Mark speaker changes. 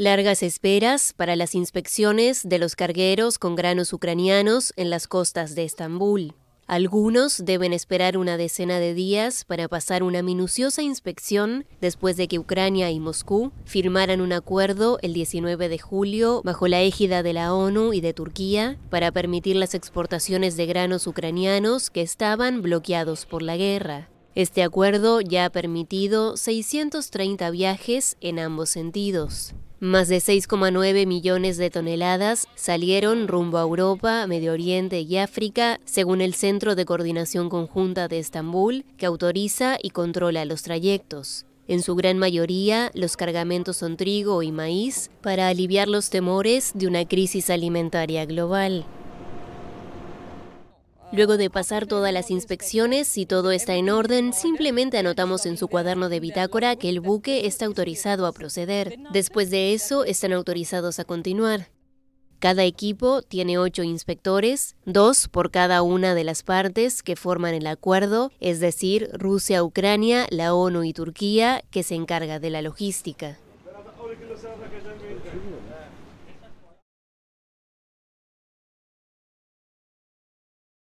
Speaker 1: Largas esperas para las inspecciones de los cargueros con granos ucranianos en las costas de Estambul. Algunos deben esperar una decena de días para pasar una minuciosa inspección después de que Ucrania y Moscú firmaran un acuerdo el 19 de julio bajo la égida de la ONU y de Turquía para permitir las exportaciones de granos ucranianos que estaban bloqueados por la guerra. Este acuerdo ya ha permitido 630 viajes en ambos sentidos. Más de 6,9 millones de toneladas salieron rumbo a Europa, Medio Oriente y África, según el Centro de Coordinación Conjunta de Estambul, que autoriza y controla los trayectos. En su gran mayoría, los cargamentos son trigo y maíz para aliviar los temores de una crisis alimentaria global. Luego de pasar todas las inspecciones, si todo está en orden, simplemente anotamos en su cuaderno de bitácora que el buque está autorizado a proceder. Después de eso, están autorizados a continuar. Cada equipo tiene ocho inspectores, dos por cada una de las partes que forman el acuerdo, es decir, Rusia, Ucrania, la ONU y Turquía, que se encarga de la logística.